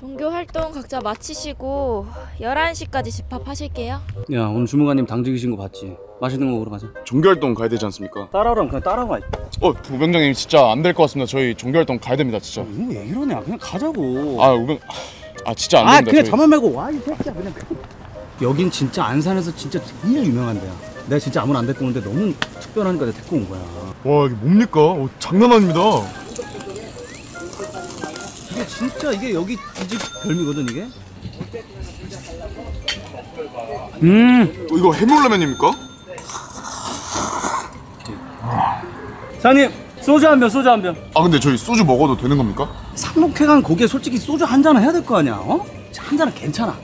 종교 활동 각자 마치시고 11시까지 집합하실게요. 야 오늘 주무관님 당직이신 거 봤지? 맛있는 거 먹으러 가자. 종결동 가야 되지 않습니까? 따라오라면 그냥 따라와. 어, 우병장님 진짜 안 될 것 같습니다. 저희 종결동 가야 됩니다, 진짜. 이왜 이러냐? 그냥 가자고. 아, 우병 아, 진짜 안 아, 됩니다. 그냥 저희. 자만 말고 와, 이 새끼야. 그냥. 그- 여긴 진짜 안산에서 진짜 정말 유명한 데야. 내가 진짜 아무나 안 데리고 오는데 너무 특별하니까 내가 데리고 온 거야. 와, 이게 뭡니까? 어, 장난 아닙니다. 진짜 이게 여기 이 집 별미거든 이게. 음 어, 이거 해물라면입니까? 사장님 소주 한 병, 소주 한 병. 아 근데 저희 소주 먹어도 되는 겁니까? 삼목회관 고기에 솔직히 소주 한 잔은 해야 될 거 아니야. 어? 한 잔은 괜찮아.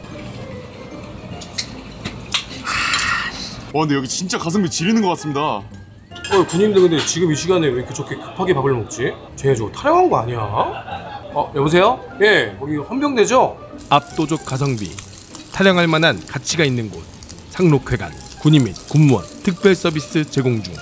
와 근데 여기 진짜 가성비 지리는 것 같습니다 어, 군인들 근데 지금 이 시간에 왜 이렇게 저렇게 급하게 밥을 먹지? 쟤 저거 타령한 거 아니야? 어, 여보세요? 예, 거기 헌병대죠? 압도적 가성비, 타령할 만한 가치가 있는 곳, 상록회관, 군인 및 군무원 특별 서비스 제공 중.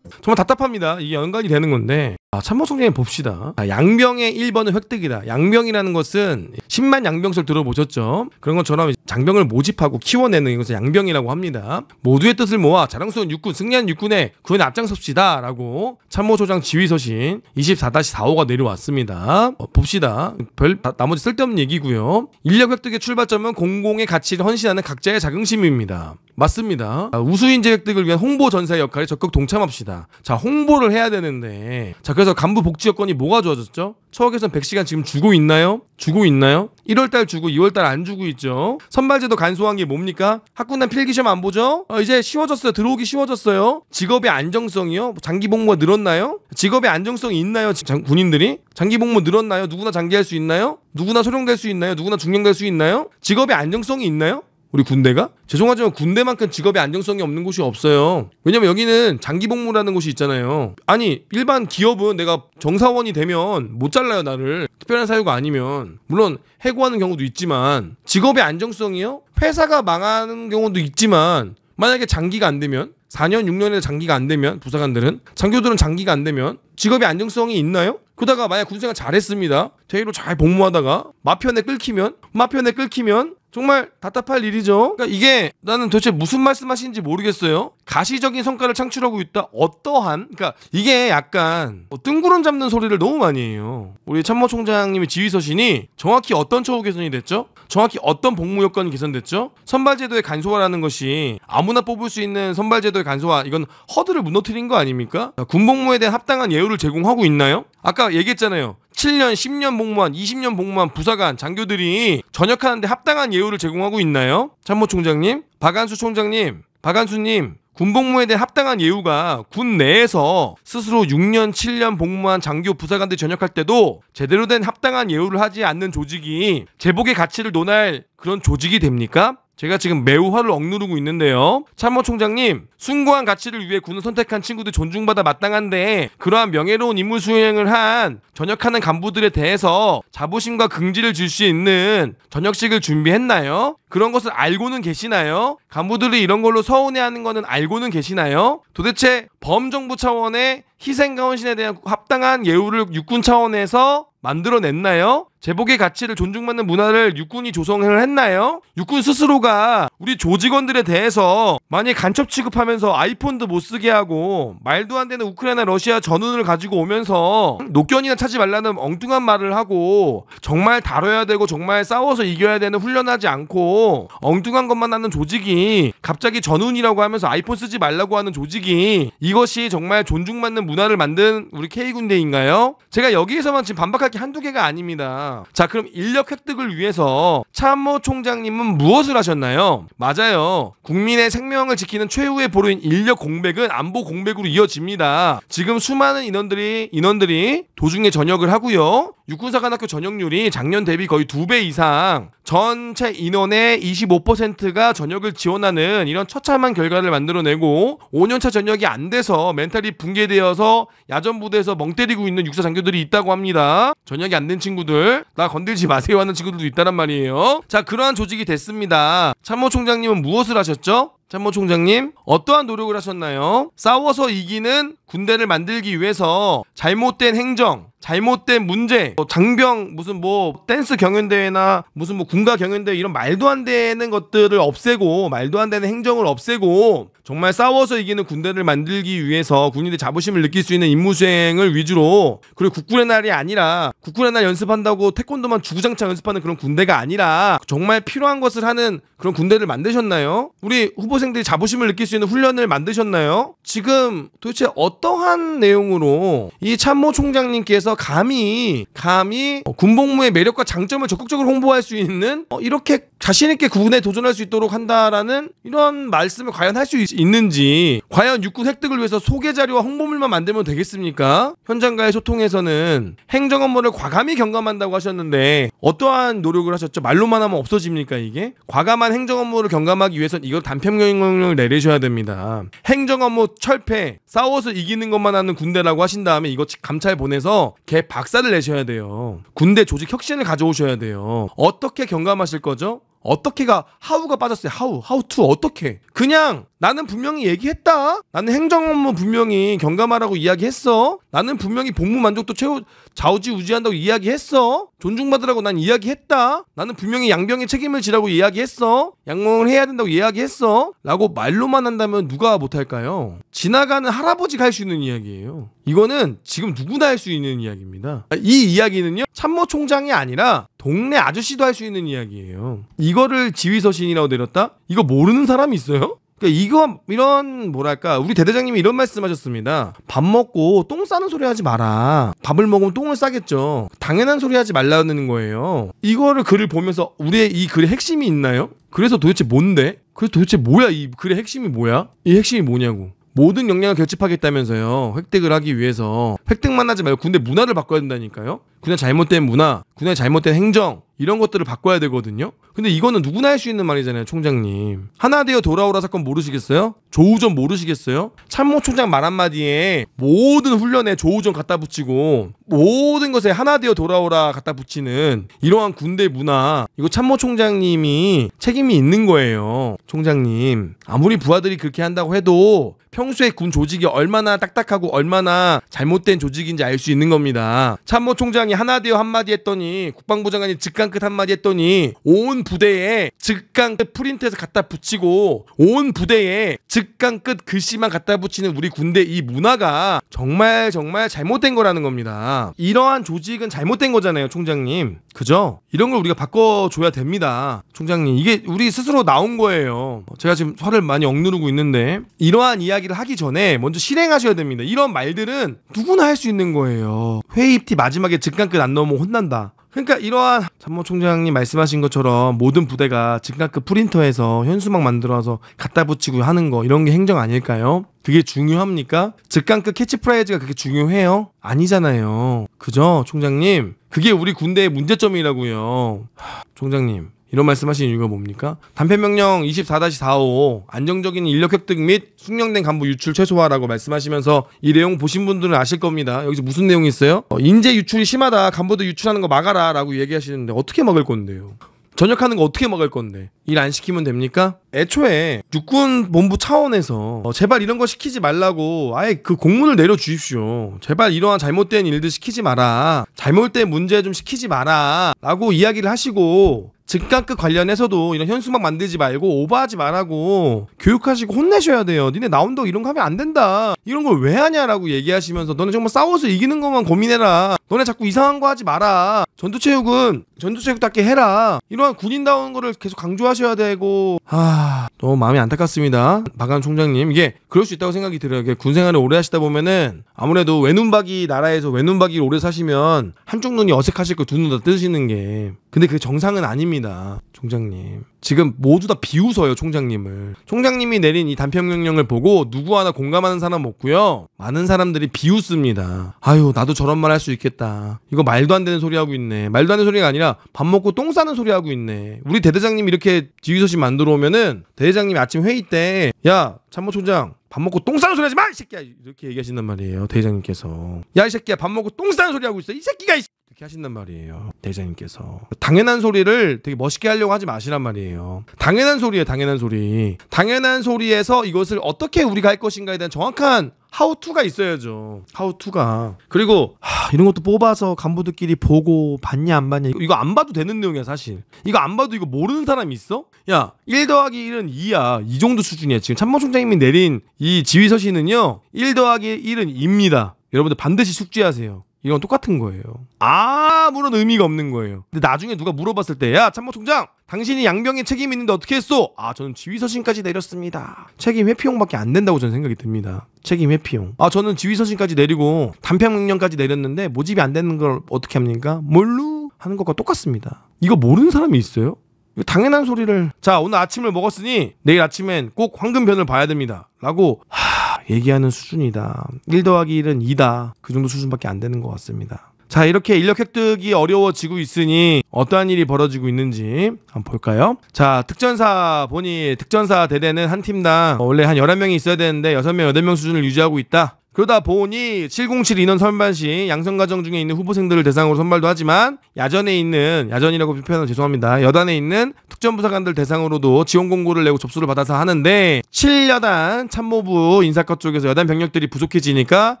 정말 답답합니다. 이게 연관이 되는 건데. 아, 참모총장님 봅시다. 아, 양병의 1번은 획득이다. 양병이라는 것은 10만 양병설 들어보셨죠? 그런 것처럼 장병을 모집하고 키워내는 것을 양병이라고 합니다. 모두의 뜻을 모아 자랑스러운 육군, 승리한 육군의 구현에 앞장섭시다. 라고 참모소장 지휘서신 24-45가 내려왔습니다. 어, 봅시다. 별, 나머지 쓸데없는 얘기고요. 인력 획득의 출발점은 공공의 가치를 헌신하는 각자의 자긍심입니다. 맞습니다. 아, 우수인 재획득을 위한 홍보 전사의 역할에 적극 동참합시다. 자, 홍보를 해야 되는데. 자, 그래서 간부 복지 여건이 뭐가 좋아졌죠? 처우 개선 100시간 지금 주고 있나요? 주고 있나요? 1월 달 주고 2월 달 안 주고 있죠. 선발제도 간소한 게 뭡니까? 학군단 필기시험 안 보죠? 어, 이제 쉬워졌어요. 들어오기 쉬워졌어요. 직업의 안정성이요? 장기 복무가 늘었나요? 직업의 안정성이 있나요? 장, 군인들이? 장기 복무 늘었나요? 누구나 장기할 수 있나요? 누구나 소령될 수 있나요? 누구나 중령될 수 있나요? 직업의 안정성이 있나요? 우리 군대가? 죄송하지만 군대만큼 직업의 안정성이 없는 곳이 없어요. 왜냐면 여기는 장기 복무라는 곳이 있잖아요. 아니, 일반 기업은 내가 정사원이 되면 못 잘라요, 나를. 특별한 사유가 아니면. 물론 해고하는 경우도 있지만 직업의 안정성이요? 회사가 망하는 경우도 있지만 만약에 장기가 안 되면 4년, 6년에 장기가 안 되면 부사관들은 장교들은 장기가 안 되면 직업의 안정성이 있나요? 그러다가 만약 군생활 잘했습니다. 대회로 잘 복무하다가 마편에 끌키면 마편에 끌키면 정말 답답할 일이죠. 그러니까 이게 나는 도대체 무슨 말씀하시는지 모르겠어요. 가시적인 성과를 창출하고 있다. 어떠한? 그러니까 이게 약간 뭐 뜬구름 잡는 소리를 너무 많이 해요. 우리 참모 총장님의 지휘서신이 정확히 어떤 처우 개선이 됐죠? 정확히 어떤 복무 요건이 개선됐죠? 선발 제도의 간소화라는 것이 아무나 뽑을 수 있는 선발 제도의 간소화 이건 허들을 무너뜨린 거 아닙니까? 군복무에 대한 합당한 예우를 제공하고 있나요? 아까 얘기했잖아요. 7년, 10년 복무한, 20년 복무한 부사관, 장교들이 전역하는데 합당한 예우를 제공하고 있나요? 참모총장님, 박안수 총장님, 박안수님, 군복무에 대한 합당한 예우가 군 내에서 스스로 6년, 7년 복무한 장교 부사관들 전역할 때도 제대로 된 합당한 예우를 하지 않는 조직이 제복의 가치를 논할 그런 조직이 됩니까? 제가 지금 매우 화를 억누르고 있는데요. 참모총장님, 숭고한 가치를 위해 군을 선택한 친구들 존중받아 마땅한데 그러한 명예로운 임무 수행을 한 전역하는 간부들에 대해서 자부심과 긍지를 줄 수 있는 전역식을 준비했나요? 그런 것을 알고는 계시나요? 간부들이 이런 걸로 서운해하는 거는 알고는 계시나요? 도대체 범정부 차원의 희생가원신에 대한 합당한 예우를 육군 차원에서 만들어냈나요? 제복의 가치를 존중받는 문화를 육군이 조성을 했나요? 육군 스스로가 우리 조직원들에 대해서 많이 간첩 취급하면서 아이폰도 못 쓰게 하고 말도 안 되는 우크라이나 러시아 전운을 가지고 오면서 녹견이나 차지 말라는 엉뚱한 말을 하고 정말 다뤄야 되고 정말 싸워서 이겨야 되는 훈련하지 않고 엉뚱한 것만 하는 조직이 갑자기 전운이라고 하면서 아이폰 쓰지 말라고 하는 조직이 이것이 정말 존중받는 문화를 만든 우리 K군대인가요? 제가 여기에서만 지금 반박할 생각 한두 개가 아닙니다. 자, 그럼 인력 획득을 위해서 참모 총장님은 무엇을 하셨나요? 맞아요. 국민의 생명을 지키는 최후의 보루인 인력 공백은 안보 공백으로 이어집니다. 지금 수많은 인원들이 인원들이 도중에 전역을 하고요. 육군사관학교 전역률이 작년 대비 거의 두 배 이상 전체 인원의 25%가 전역을 지원하는 이런 처참한 결과를 만들어내고 5년차 전역이 안 돼서 멘탈이 붕괴되어서 야전부대에서 멍 때리고 있는 육사 장교들이 있다고 합니다. 저녁이 안 된 친구들 나 건들지 마세요 하는 친구들도 있다란 말이에요 자 그러한 조직이 됐습니다 참모총장님은 무엇을 하셨죠? 참모총장님 어떠한 노력을 하셨나요? 싸워서 이기는 군대를 만들기 위해서 잘못된 행정 잘못된 문제 뭐 장병 무슨 뭐 댄스 경연대회나 무슨 뭐 군가 경연대회 이런 말도 안 되는 것들을 없애고 말도 안 되는 행정을 없애고 정말 싸워서 이기는 군대를 만들기 위해서 군인의 자부심을 느낄 수 있는 임무 수행을 위주로 그리고 국군의 날이 아니라 국군의 날 연습한다고 태권도만 주구장창 연습하는 그런 군대가 아니라 정말 필요한 것을 하는 그런 군대를 만드셨나요? 우리 후보생들이 자부심을 느낄 수 있는 훈련을 만드셨나요? 지금 도대체 어떠한 내용으로 이 참모 총장님께서 감히 감히 어, 군복무의 매력과 장점을 적극적으로 홍보할 수 있는 어, 이렇게 자신 있게 군에 도전할 수 있도록 한다라는 이런 말씀을 과연 할 수 있는지 과연 육군 획득을 위해서 소개 자료와 홍보물만 만들면 되겠습니까? 현장과의 소통에서는 행정 업무를 과감히 경감한다고 하셨는데 어떠한 노력을 하셨죠? 말로만 하면 없어집니까 이게? 과감한 행정 업무를 경감하기 위해선 이걸 단편 경영을 내리셔야 됩니다. 행정 업무 철폐 싸워서 이기는 것만 하는 군대라고 하신 다음에 이거 감찰 보내서 개 박살을 내셔야 돼요. 군대 조직 혁신을 가져오셔야 돼요. 어떻게 경감하실 거죠? 어떻게가 하우가 빠졌어요. 하우, 하우 투 어떻게? 그냥 나는 분명히 얘기했다. 나는 행정업무 분명히 경감하라고 이야기했어. 나는 분명히 복무 만족도 최우 좌우지우지한다고 이야기했어. 존중받으라고 난 이야기했다. 나는 분명히 양병의 책임을 지라고 이야기했어. 양봉을 해야 된다고 이야기했어. 라고 말로만 한다면 누가 못할까요? 지나가는 할아버지가 할 수 있는 이야기예요. 이거는 지금 누구나 할 수 있는 이야기입니다. 이 이야기는요. 참모 총장이 아니라 동네 아저씨도 할 수 있는 이야기예요. 이거를 지휘서신이라고 내렸다? 이거 모르는 사람이 있어요? 그러니까 이거 이런 뭐랄까 우리 대대장님이 이런 말씀하셨습니다. 밥 먹고 똥 싸는 소리 하지 마라. 밥을 먹으면 똥을 싸겠죠. 당연한 소리 하지 말라는 거예요. 이거를 글을 보면서 우리의 이 글의 핵심이 있나요? 그래서 도대체 뭔데? 그래서 도대체 뭐야 이 글의 핵심이 뭐야? 이 핵심이 뭐냐고. 모든 역량을 결집하겠다면서요. 획득을 하기 위해서 획득만 하지 말고 군대 문화를 바꿔야 된다니까요. 군의 잘못된 문화, 군의 잘못된 행정 이런 것들을 바꿔야 되거든요. 근데 이거는 누구나 할 수 있는 말이잖아요, 총장님. 하나 되어 돌아오라 사건 모르시겠어요? 조우전 모르시겠어요? 참모총장 말 한마디에 모든 훈련에 조우전 갖다 붙이고 모든 것에 하나 되어 돌아오라 갖다 붙이는 이러한 군대 문화 이거 참모총장님이 책임이 있는 거예요, 총장님. 아무리 부하들이 그렇게 한다고 해도 평소에 군 조직이 얼마나 딱딱하고 얼마나 잘못된 조직인지 알 수 있는 겁니다. 참모총장 장관이 하나 되어 한마디 했더니 국방부 장관이 즉강 끝 한마디 했더니 온 부대에 즉강 끝 프린트해서 갖다 붙이고 온 부대에 즉강 끝 글씨만 갖다 붙이는 우리 군대 이 문화가 정말 정말 잘못된 거라는 겁니다. 이러한 조직은 잘못된 거잖아요, 총장님. 그죠? 이런 걸 우리가 바꿔줘야 됩니다. 총장님, 이게 우리 스스로 나온 거예요. 제가 지금 화를 많이 억누르고 있는데 이러한 이야기를 하기 전에 먼저 실행하셔야 됩니다. 이런 말들은 누구나 할 수 있는 거예요. 회의입티 마지막에 즉 직간급 안 넘으면 혼난다. 그러니까 이러한 참모 총장님 말씀하신 것처럼 모든 부대가 직각급 프린터에서 현수막 만들어서 갖다 붙이고 하는 거 이런 게 행정 아닐까요? 그게 중요합니까? 직간급 캐치프라이즈가 그게 중요해요? 아니잖아요. 그죠, 총장님? 그게 우리 군대의 문제점이라고요. 총장님, 이런 말씀하신 이유가 뭡니까? 단편명령 24-45 안정적인 인력 획득 및 숙련된 간부 유출 최소화라고 말씀하시면서 이 내용 보신 분들은 아실 겁니다. 여기서 무슨 내용이 있어요? 어, 인재 유출이 심하다 간부들 유출하는 거 막아라라고 얘기하시는데 어떻게 막을 건데요? 전역하는 거 어떻게 막을 건데 일 안 시키면 됩니까? 애초에 육군 본부 차원에서 어, 제발 이런 거 시키지 말라고 아예 그 공문을 내려 주십시오. 제발 이러한 잘못된 일들 시키지 마라. 잘못된 문제 좀 시키지 마라. 라고 이야기를 하시고 즉각극 관련해서도 이런 현수막 만들지 말고 오버하지 말라고 교육하시고 혼내셔야 돼요. 니네 나온다고 이런 거 하면 안 된다. 이런 걸 왜 하냐라고 얘기하시면서 너네 정말 싸워서 이기는 것만 고민해라. 너네 자꾸 이상한 거 하지 마라. 전투체육은 전투체육답게 해라. 이러한 군인다운 거를 계속 강조하셔야 되고 아 너무 마음이 안타깝습니다. 박한 총장님 이게 그럴 수 있다고 생각이 들어요. 군생활을 오래 하시다 보면은 아무래도 외눈박이 나라에서 외눈박이 를 오래 사시면 한쪽 눈이 어색하실 거 두 눈 다 뜨시는 게 근데 그게 정상은 아닙니다. 겁니다. 총장님. 지금 모두 다 비웃어요, 총장님을. 총장님이 내린 이 단편 명령을 보고 누구 하나 공감하는 사람 없고요. 많은 사람들이 비웃습니다. 아유, 나도 저런 말 할 수 있겠다. 이거 말도 안 되는 소리 하고 있네. 말도 안 되는 소리가 아니라 밥 먹고 똥 싸는 소리 하고 있네. 우리 대대장님 이렇게 지휘서식 만들어 오면은 대대장님이 아침 회의 때 야, 참모총장 밥 먹고 똥 싸는 소리 하지 마! 이 새끼야! 이렇게 얘기하신단 말이에요, 대장님께서. 야, 이 새끼야, 밥 먹고 똥 싸는 소리 하고 있어. 이 새끼가 이 그렇게 하신단 말이에요. 대장님께서. 당연한 소리를 되게 멋있게 하려고 하지 마시란 말이에요. 당연한 소리에 당연한 소리. 당연한 소리에서 이것을 어떻게 우리가 할 것인가에 대한 정확한 하우투가 있어야죠. 하우투가. 그리고 하, 이런 것도 뽑아서 간부들끼리 보고 봤냐 안 봤냐 이거 안 봐도 되는 내용이야 사실. 이거 안 봐도 이거 모르는 사람이 있어? 야, 1 더하기 1은 2야. 이 정도 수준이야. 지금 참모총장님이 내린 이 지휘서신은요. 1 더하기 1은 2입니다. 여러분들 반드시 숙지하세요. 이건 똑같은 거예요. 아무런 의미가 없는 거예요. 근데 나중에 누가 물어봤을 때, 야, 참모총장! 당신이 양병에 책임이 있는데 어떻게 했어 아, 저는 지휘서신까지 내렸습니다. 책임 회피용밖에 안 된다고 저는 생각이 듭니다. 책임 회피용. 아, 저는 지휘서신까지 내리고 단평명령까지 내렸는데 모집이 안 되는 걸 어떻게 합니까? 뭘로? 하는 것과 똑같습니다. 이거 모르는 사람이 있어요? 이거 당연한 소리를. 자, 오늘 아침을 먹었으니 내일 아침엔 꼭 황금변을 봐야 됩니다. 라고, 하... 얘기하는 수준이다. 1 더하기 1은 2다. 그 정도 수준밖에 안 되는 것 같습니다. 자, 이렇게 인력 획득이 어려워지고 있으니 어떠한 일이 벌어지고 있는지 한번 볼까요? 자, 특전사 보니 특전사 대대는 한 팀당 원래 한 11명이 있어야 되는데 6명, 8명 수준을 유지하고 있다. 그러다 보니 707 인원 선발 시 양성 과정 중에 있는 후보생들을 대상으로 선발도 하지만 야전에 있는 야전이라고 표현하 죄송합니다. 여단에 있는 특전 부사관들 대상으로도 지원 공고를 내고 접수를 받아서 하는데 7여단 참모부 인사과 쪽에서 여단 병력들이 부족해지니까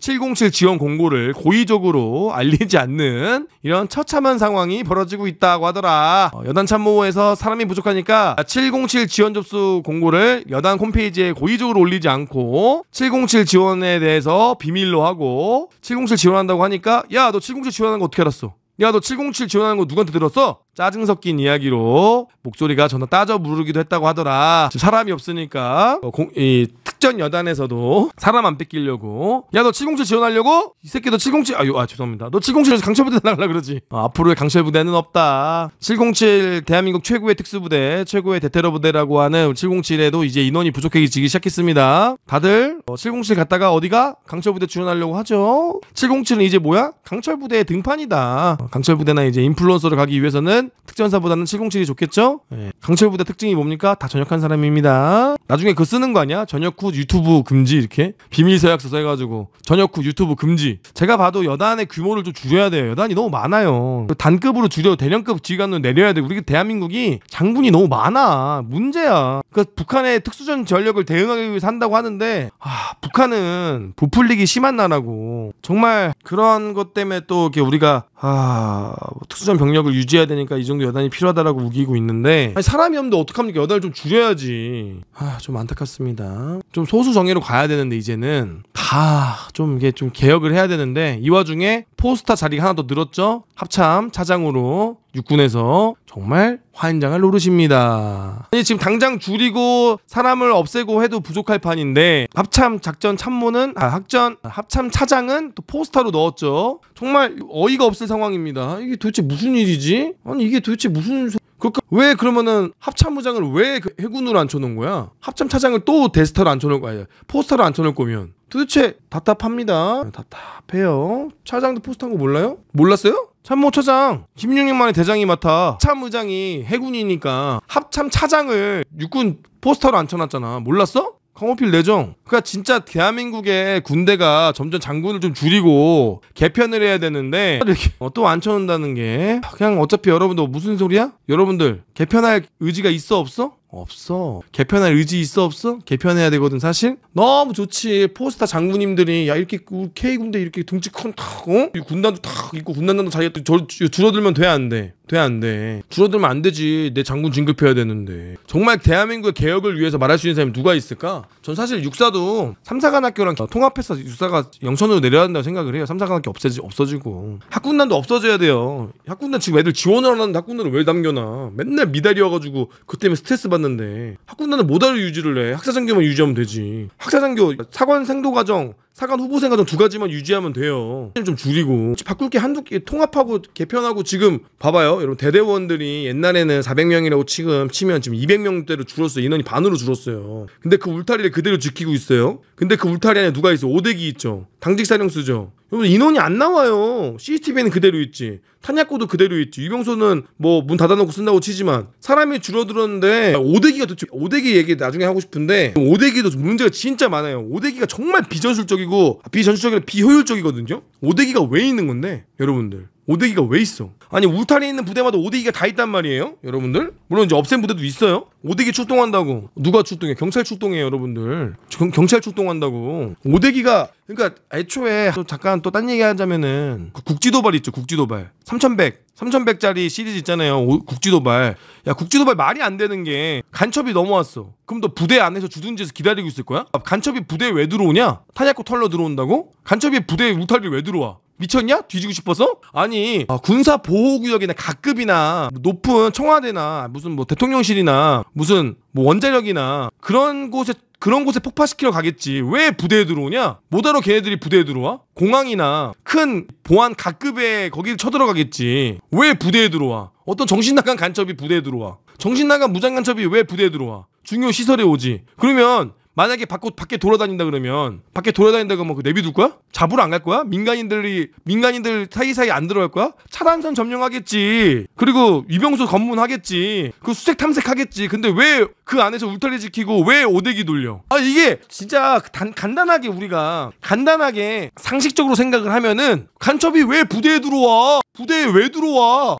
707 지원 공고를 고의적으로 알리지 않는 이런 처참한 상황이 벌어지고 있다고 하더라. 어, 여단 참모에서 부 사람이 부족하니까 707 지원 접수 공고를 여단 홈페이지에 고의적으로 올리지 않고 707 지원에 대해서 그래서 비밀로 하고 707 지원한다고 하니까 야 너 707 지원하는 거 어떻게 알았어? 야 너 707 지원하는 거 누구한테 들었어? 짜증 섞인 이야기로 목소리가 전화 따져 부르기도 했다고 하더라. 사람이 없으니까 어, 공, 이 특전 여단에서도 사람 안 뺏기려고 야 너 707 지원하려고 이 새끼 도707 아유 아 죄송합니다 너 707에서 강철부대 나가려 그러지 아, 앞으로의 강철부대는 없다 707 대한민국 최고의 특수부대 최고의 대테러 부대라고 하는 707에도 이제 인원이 부족해지기 시작했습니다 다들 어, 707 갔다가 어디가 강철부대 지원하려고 하죠 707은 이제 뭐야 강철부대의 등판이다 어, 강철부대나 이제 인플루언서로 가기 위해서는 특전사보다는 707이 좋겠죠 예. 강철부대 특징이 뭡니까 다 전역한 사람입니다 나중에 그 쓰는 거 아니야 전역 후뭐 유튜브 금지 이렇게 비밀 서약서 써가지고 저녁 후 유튜브 금지. 제가 봐도 여단의 규모를 좀 줄여야 돼요. 여단이 너무 많아요. 단급으로 줄여 대령급 지휘관으로 내려야 돼. 우리 대한민국이 장군이 너무 많아. 문제야. 그러니까 북한의 특수전 전력을 대응하기 위해서 한다고 하는데 아, 북한은 부풀리기 심한 나라고 정말 그런 것 때문에 또 이렇게 우리가 아, 뭐 특수전 병력을 유지해야 되니까 이 정도 여단이 필요하다라고 우기고 있는데 아니, 사람이 없는데 어떡합니까? 여단을 좀 줄여야지. 아, 좀 안타깝습니다. 좀 소수 정예로 가야 되는데 이제는 다좀 아, 이게 좀 개혁을 해야 되는데 이 와중에 포스타 자리가 하나 더 늘었죠. 합참 차장으로 육군에서 정말 화인장을 노르십니다. 아니 지금 당장 줄이고 사람을 없애고 해도 부족할 판인데 합참 작전 참모는 아 학전 합참 차장은 또 포스타로 넣었죠. 정말 어이가 없을 상황입니다. 이게 도대체 무슨 일이지? 아니 이게 도대체 무슨 소... 그러니까 왜 그러면은 합참의장을 왜 그 해군으로 앉혀놓은 거야? 합참 차장을 또 데스터로 앉혀놓을 거야. 포스터로 앉혀놓을 거면 도대체 답답합니다. 답답해요. 차장도 포스터한 거 몰라요? 몰랐어요? 참모 차장 1 6년만에 대장이 맡아 합참 의장이 해군이니까 합참 차장을 육군 포스터로 앉혀놨잖아 몰랐어? 컴오필 내정. 그러니까 진짜 대한민국의 군대가 점점 장군을 좀 줄이고 개편을 해야 되는데 이렇게 어, 또안쳐놓는다는게 아, 그냥 어차피 여러분도 무슨 소리야? 여러분들 개편할 의지가 있어 없어? 없어. 개편할 의지 있어 없어? 개편해야 되거든 사실. 너무 좋지. 포스타 장군님들이 야 이렇게 K 군대 이렇게 등치 큰탁 어? 군단도 탁 있고 군단도 자기가 또 저, 줄어들면 돼 안 돼? 돼 안 돼? 줄어들면 안 되지. 내 장군 진급해야 되는데. 정말 대한민국의 개혁을 위해서 말할 수 있는 사람이 누가 있을까? 전 사실 육사도 삼사관학교랑 통합해서 육사가 영천으로 내려야 한다고 생각을 해요. 삼사관학교 없애지 없어지고 학군단도 없어져야 돼요. 학군단 지금 애들 지원을 안 하는데 학군단을 왜 남겨놔? 맨날 미달이어가지고 그 때문에 스트레스 받 받는데 학군단은 모 알아 유지를 해. 학사장교만 유지하면 되지. 학사장교 사관 생도 과정 사관 후보생과 좀두 가지만 유지하면 돼요. 좀 줄이고 바꿀 게 한두 개 통합하고 개편하고 지금 봐봐요. 여러분 대대원들이 옛날에는 400명이라고 지금 치면 지금 200명대로 줄었어요. 인원이 반으로 줄었어요. 근데 그 울타리를 그대로 지키고 있어요. 근데 그 울타리 안에 누가 있어? 오대기 있죠. 당직 사령수죠. 여러분 인원이 안 나와요. CCTV는 그대로 있지. 탄약고도 그대로 있지. 유병소는 뭐 문 닫아놓고 쓴다고 치지만 사람이 줄어들었는데 오대기가 도대체 오대기 얘기 나중에 하고 싶은데 오대기도 문제가 진짜 많아요. 오대기가 정말 비전술적 비전술적이고 아, 비전술적이라 비효율적이거든요. 오대기가 왜 있는 건데 여러분들 오대기가 왜 있어? 아니 울타리에 있는 부대마다 오대기가 다 있단 말이에요, 여러분들. 물론 이제 없앤 부대도 있어요. 오대기 출동한다고 누가 출동해? 경찰 출동해, 여러분들. 경, 경찰 출동한다고 오대기가 그러니까 애초에 또 잠깐 또 딴 얘기하자면은 그 국지도발 있죠, 국지도발. 3,100, 3,100짜리 시리즈 있잖아요, 오, 국지도발. 야 국지도발 말이 안 되는 게 간첩이 넘어왔어. 그럼 너 부대 안에서 주둔지에서 기다리고 있을 거야? 아, 간첩이 부대에 왜 들어오냐? 탄약고 털러 들어온다고? 간첩이 부대에 울타리 왜 들어와? 미쳤냐? 뒤지고 싶어서? 아니 아, 군사 보호구역이나 각급이나 높은 청와대나 무슨 뭐 대통령실이나 무슨 뭐 원자력이나 그런 곳에 그런 곳에 폭파시키러 가겠지. 왜 부대에 들어오냐? 뭐하러 걔네들이 부대에 들어와? 공항이나 큰 보안 각급에 거기를 쳐들어가겠지. 왜 부대에 들어와? 어떤 정신나간 간첩이 부대에 들어와. 정신나간 무장간첩이 왜 부대에 들어와? 중요 시설에 오지. 그러면 만약에 밖, 밖에 돌아다닌다 그러면 밖에 돌아다닌다 그러면 뭐 그 내비둘 거야? 잡으러 안 갈 거야? 민간인들이 민간인들 사이사이 안 들어갈 거야? 차단선 점령하겠지. 그리고 위병소 검문하겠지. 그 수색 탐색하겠지. 근데 왜 그 안에서 울타리 지키고 왜 오대기 돌려? 아 이게 진짜 단, 간단하게 우리가 간단하게 상식적으로 생각을 하면은 간첩이 왜 부대에 들어와? 부대에 왜 들어와?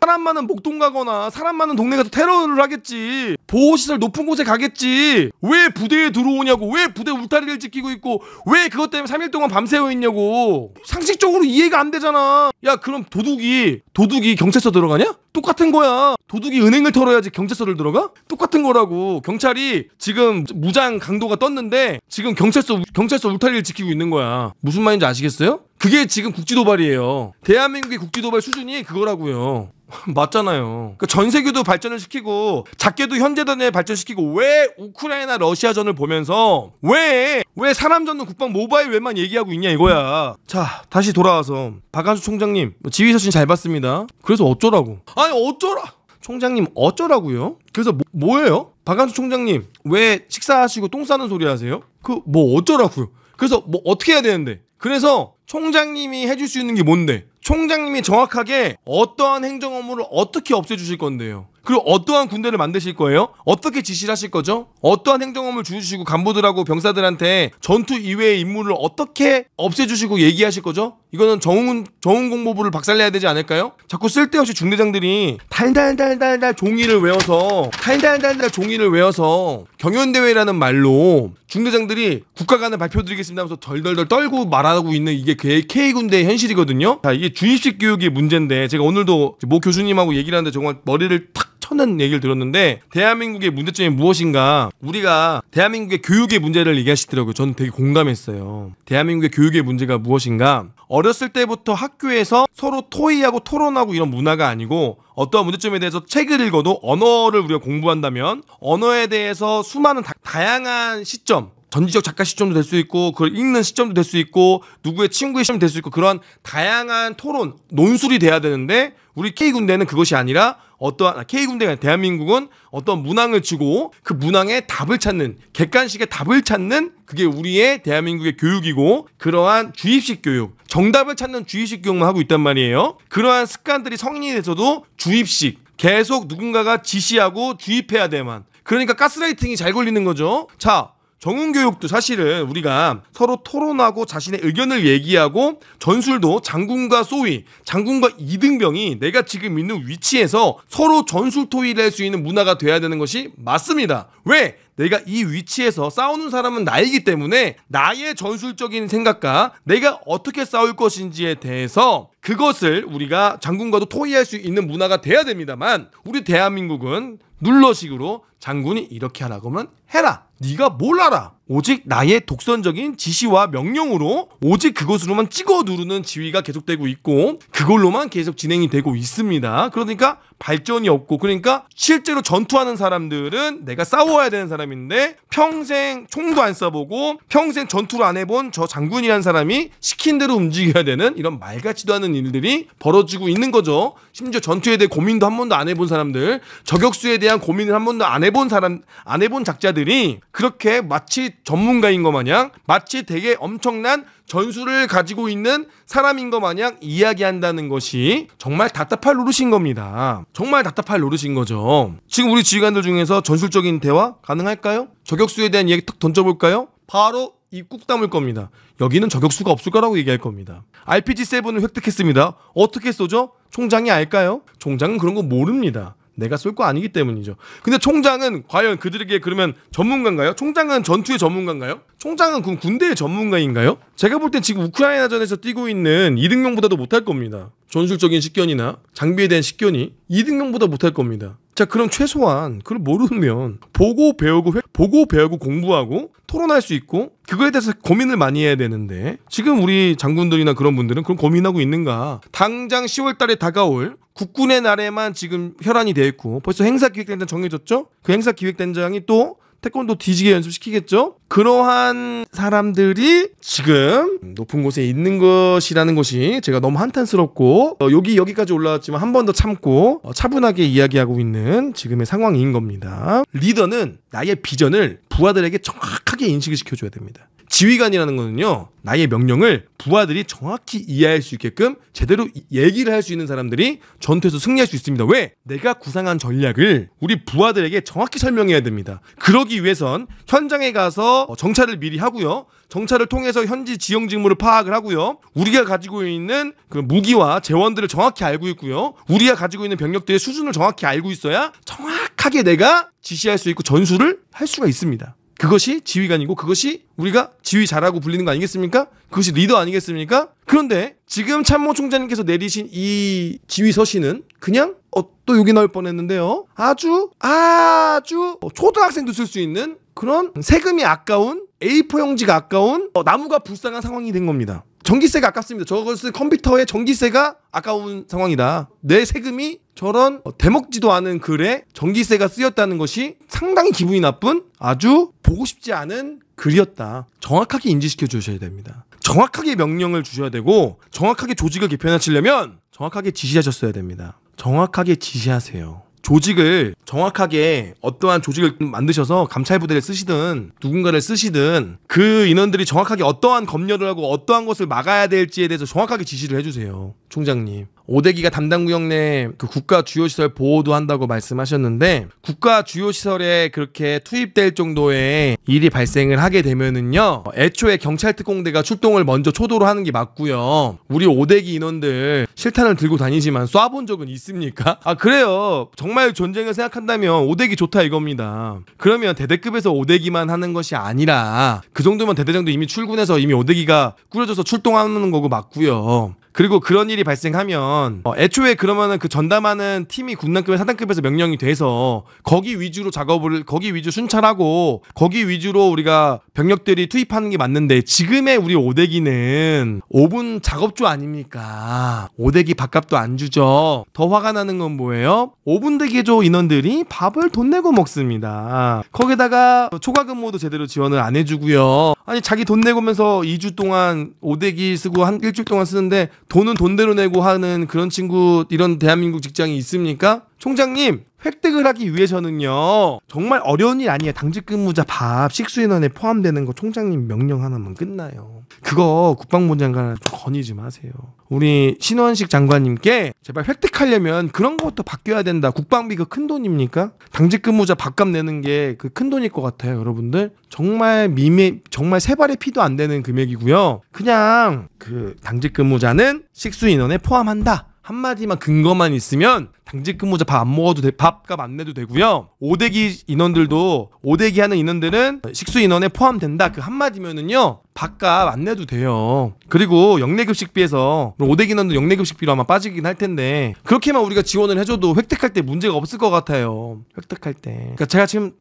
사람 많은 목동 가거나 사람 많은 동네 가서 테러를 하겠지. 보호시설 높은 곳에 가겠지. 왜 부대에 들어오냐고. 왜 부대 울타리를 지키고 있고. 왜 그것 때문에 3일 동안 밤새워 있냐고. 상식적으로 이해가 안 되잖아. 야 그럼 도둑이 도둑이 경찰서 들어가냐? 똑같은 거야. 도둑이 은행을 털어야지 경찰서를 들어가? 똑같은 거라고. 경찰이 지금 무장 강도가 떴는데 지금 경찰서 경찰서 울타리를 지키고 있는 거야. 무슨 말인지 아시겠어요? 그게 지금 국지도발이에요. 대한민국의 국지도발 수준이 그거라고요. 맞잖아요. 그러니까 전세계도 발전을 시키고 작게도 현재전에 발전시키고 왜 우크라이나 러시아전을 보면서 왜 왜 사람 전도 국방 모바일 왜만 얘기하고 있냐 이거야. 자 다시 돌아와서 박한수 총장님 뭐 지휘서신 잘 봤습니다. 그래서 어쩌라고? 아니 어쩌라? 총장님 어쩌라고요? 그래서 뭐, 뭐예요? 박한수 총장님 왜 식사하시고 똥 싸는 소리 하세요? 그 뭐 어쩌라고요? 그래서 뭐 어떻게 해야 되는데? 그래서 총장님이 해줄 수 있는 게 뭔데? 총장님이 정확하게 어떠한 행정 업무를 어떻게 없애주실 건데요? 그리고 어떠한 군대를 만드실 거예요? 어떻게 지시를 하실 거죠? 어떠한 행정업무를 주시고 간부들하고 병사들한테 전투 이외의 임무를 어떻게 없애주시고 얘기하실 거죠? 이거는 정훈 정훈 공보부를 박살내야 되지 않을까요? 자꾸 쓸데없이 중대장들이 달달달달달 종이를 외워서 달달달달 종이를 외워서 경연대회라는 말로 중대장들이 국가간을 발표드리겠습니다 하면서 덜덜덜 떨고 말하고 있는 이게 그 K 군대의 현실이거든요. 자 이게 주입식 교육이 문제인데 제가 오늘도 모 교수님하고 얘기를 하는데 정말 머리를 탁 터는 얘기를 들었는데 대한민국의 문제점이 무엇인가 우리가 대한민국의 교육의 문제를 얘기하시더라고요. 저는 되게 공감했어요. 대한민국의 교육의 문제가 무엇인가 어렸을 때부터 학교에서 서로 토의하고 토론하고 이런 문화가 아니고 어떠한 문제점에 대해서 책을 읽어도 언어를 우리가 공부한다면 언어에 대해서 수많은 다, 양한 시점 전지적 작가 시점도 될 수 있고 그걸 읽는 시점도 될 수 있고 누구의 친구의 시점도 될 수 있고 그런 다양한 토론 논술이 돼야 되는데 우리 K 군대는 그것이 아니라 어떠한 아, K 군대가 대한민국은 어떤 문항을 주고 그 문항에 답을 찾는 객관식의 답을 찾는 그게 우리의 대한민국의 교육이고 그러한 주입식 교육 정답을 찾는 주입식 교육만 하고 있단 말이에요 그러한 습관들이 성인이 돼서도 주입식 계속 누군가가 지시하고 주입해야 돼만 그러니까 가스라이팅이 잘 걸리는 거죠 자 정훈교육도 사실은 우리가 서로 토론하고 자신의 의견을 얘기하고 전술도 장군과 소위, 장군과 이등병이 내가 지금 있는 위치에서 서로 전술 토의를 할 수 있는 문화가 돼야 되는 것이 맞습니다. 왜? 내가 이 위치에서 싸우는 사람은 나이기 때문에 나의 전술적인 생각과 내가 어떻게 싸울 것인지에 대해서 그것을 우리가 장군과도 토의할 수 있는 문화가 돼야 됩니다만 우리 대한민국은 눌러식으로 장군이 이렇게 하라고 하면 해라. 네가 뭘 알아? 오직 나의 독선적인 지시와 명령으로 오직 그것으로만 찍어 누르는 지휘가 계속되고 있고 그걸로만 계속 진행이 되고 있습니다. 그러니까 발전이 없고 그러니까 실제로 전투하는 사람들은 내가 싸워야 되는 사람인데 평생 총도 안 쏴보고 평생 전투를 안 해본 저 장군이란 사람이 시킨 대로 움직여야 되는 이런 말같지도 않은 일들이 벌어지고 있는 거죠. 심지어 전투에 대해 고민도 한 번도 안 해본 사람들 저격수에 대한 대한 고민을 한 번도 안 해본 사람, 안 해본 작자들이 그렇게 마치 전문가인 것 마냥 마치 되게 엄청난 전술을 가지고 있는 사람인 것 마냥 이야기한다는 것이 정말 답답할 노릇인 겁니다. 정말 답답할 노릇인 거죠. 지금 우리 지휘관들 중에서 전술적인 대화 가능할까요? 저격수에 대한 얘기 탁 던져볼까요? 바로 이 꾹 담을 겁니다. 여기는 저격수가 없을 거라고 얘기할 겁니다. RPG7을 획득했습니다. 어떻게 쏘죠? 총장이 알까요? 총장은 그런 거 모릅니다. 내가 쏠 거 아니기 때문이죠. 근데 총장은 과연 그들에게 그러면 전문가인가요? 총장은 전투의 전문가인가요? 총장은 그럼 군대의 전문가인가요? 제가 볼 땐 지금 우크라이나전에서 뛰고 있는 이등용보다도 못할 겁니다. 전술적인 식견이나 장비에 대한 식견이 이등용보다 못할 겁니다. 자, 그럼 최소한 그걸 모르면 보고 배우고 회, 보고 배우고 공부하고 토론할 수 있고 그거에 대해서 고민을 많이 해야 되는데 지금 우리 장군들이나 그런 분들은 그런 고민하고 있는가? 당장 10월 달에 다가올 국군의 날에만 지금 혈안이 돼 있고 벌써 행사 기획단장 정해졌죠? 그 행사 기획단장이 또 태권도 뒤지게 연습시키겠죠? 그러한 사람들이 지금 높은 곳에 있는 것이라는 것이 제가 너무 한탄스럽고 어, 여기 여기까지 올라왔지만 한 번 더 참고 어, 차분하게 이야기하고 있는 지금의 상황인 겁니다. 리더는 나의 비전을 부하들에게 정확하게 인식을 시켜줘야 됩니다. 지휘관이라는 거는요, 나의 명령을 부하들이 정확히 이해할 수 있게끔 제대로 얘기를 할 수 있는 사람들이 전투에서 승리할 수 있습니다. 왜? 내가 구상한 전략을 우리 부하들에게 정확히 설명해야 됩니다. 그러기 위해선 현장에 가서 어, 정찰을 미리 하고요. 정찰을 통해서 현지 지형 직무를 파악을 하고요. 우리가 가지고 있는 그 무기와 재원들을 정확히 알고 있고요. 우리가 가지고 있는 병력들의 수준을 정확히 알고 있어야 정확하게 내가 지시할 수 있고 전술을 할 수가 있습니다. 그것이 지휘관이고 그것이 우리가 지휘 잘하고 불리는 거 아니겠습니까? 그것이 리더 아니겠습니까? 그런데 지금 참모총장님께서 내리신 이 지휘 서신은 그냥 어, 또 여기 나올 뻔했는데요. 아주 아주 초등학생도 쓸 수 있는 그런 세금이 아까운 A4용지가 아까운 어, 나무가 불쌍한 상황이 된 겁니다. 전기세가 아깝습니다. 저것은 컴퓨터의 전기세가 아까운 상황이다. 내 세금이 저런 어, 대먹지도 않은 글에 전기세가 쓰였다는 것이 상당히 기분이 나쁜 아주 보고 싶지 않은 글이었다. 정확하게 인지시켜 주셔야 됩니다. 정확하게 명령을 주셔야 되고 정확하게 조직을 개편하시려면 정확하게 지시하셨어야 됩니다. 정확하게 지시하세요. 조직을 정확하게 어떠한 조직을 만드셔서 감찰 부대를 쓰시든 누군가를 쓰시든 그 인원들이 정확하게 어떠한 검열을 하고 어떠한 것을 막아야 될지에 대해서 정확하게 지시를 해주세요. 총장님. 오대기가 담당 구역 내그 국가 주요 시설 보호도 한다고 말씀하셨는데 국가 주요 시설에 그렇게 투입될 정도의 일이 발생을 하게 되면은요 애초에 경찰 특공대가 출동을 먼저 초도로 하는 게 맞고요 우리 오대기 인원들 실탄을 들고 다니지만 쏴본 적은 있습니까? 아 그래요 정말 전쟁을 생각한다면 오대기 좋다 이겁니다 그러면 대대급에서 오대기만 하는 것이 아니라 그 정도면 대대장도 이미 출근해서 이미 오대기가 꾸려져서 출동하는 거고 맞고요 그리고 그런 일이 발생하면 어, 애초에 그러면은 그 전담하는 팀이 군단급에서 사단급에서 명령이 돼서 거기 위주로 작업을 거기 위주 순찰하고 거기 위주로 우리가 병력들이 투입하는 게 맞는데 지금의 우리 오대기는 5분 작업조 아닙니까? 오대기 밥값도 안 주죠. 더 화가 나는 건 뭐예요? 5분 대기조 인원들이 밥을 돈 내고 먹습니다. 거기다가 초과 근무도 제대로 지원을 안 해주고요. 아니 자기 돈 내고면서 2주 동안 오대기 쓰고 한 일주일 동안 쓰는데 돈은 돈대로 내고 하는 그런 친구 이런 대한민국 직장이 있습니까? 총장님 획득을 하기 위해서는요 정말 어려운 일 아니에요 당직 근무자 밥 식수인원에 포함되는 거 총장님 명령 하나면 끝나요 그거 국방부 장관 좀 건의 지마세요 우리 신원식 장관님께 제발 획득하려면 그런 것부터 바뀌어야 된다. 국방비가 그 큰 돈입니까? 당직 근무자 밥값 내는 게 그 큰 돈일 것 같아요, 여러분들. 정말 미미 정말 세 발의 피도 안 되는 금액이고요. 그냥 그 당직 근무자는 식수 인원에 포함한다. 한마디만 근거만 있으면 당직 근무자 밥 안 먹어도 돼, 밥값 안 내도 되고요. 오대기 인원들도 오대기 하는 인원들은 식수 인원에 포함된다. 그 한마디면은요. 밥값 안 내도 돼요. 그리고 영내급식비에서 오대기난 영내급식비로 아마 빠지긴 할 텐데 그렇게만 우리가 지원을 해줘도 획득할 때 문제가 없을 것 같아요. 획득할 때. 그러니까 제가 지금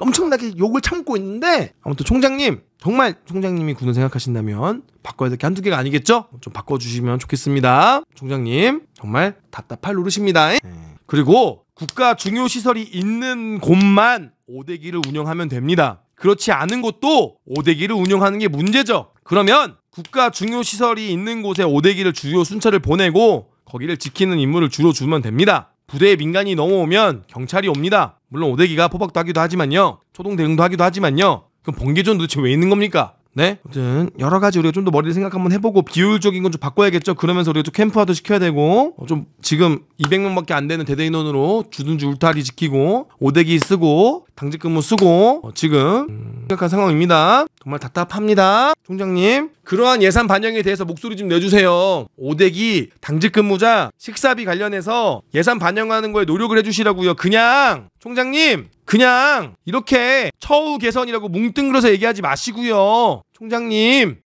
엄청나게 욕을 참고 있는데 아무튼 총장님 정말 총장님이 군을 생각하신다면 바꿔야 될 게 한두 개가 아니겠죠? 좀 바꿔주시면 좋겠습니다. 총장님 정말 답답할 노릇입니다. 네. 그리고 국가 중요시설이 있는 곳만 오대기를 운영하면 됩니다. 그렇지 않은 곳도 오대기를 운영하는 게 문제죠. 그러면 국가 중요 시설이 있는 곳에 오대기를 주요 순찰을 보내고 거기를 지키는 임무를 주로 주면 됩니다. 부대에 민간이 넘어오면 경찰이 옵니다. 물론 오대기가 포박도 하기도 하지만요. 초동 대응도 하기도 하지만요. 그럼 번개전 도대체 왜 있는 겁니까? 네. 아무튼 여러 가지 우리가 좀 더 머리를 생각 한번 해보고 비효율적인 건 좀 바꿔야겠죠. 그러면서 우리가 좀 캠프화도 시켜야 되고 어, 좀 지금 200명밖에 안 되는 대대 인원으로 주둔주 울타리 지키고 오대기 쓰고 당직 근무 쓰고 어, 지금 생각한 상황입니다. 정말 답답합니다. 총장님 그러한 예산 반영에 대해서 목소리 좀 내주세요. 오대기 당직 근무자 식사비 관련해서 예산 반영하는 거에 노력을 해주시라고요. 그냥 총장님 그냥 이렇게 처우 개선이라고 뭉뚱그려서 얘기하지 마시고요. 총장님,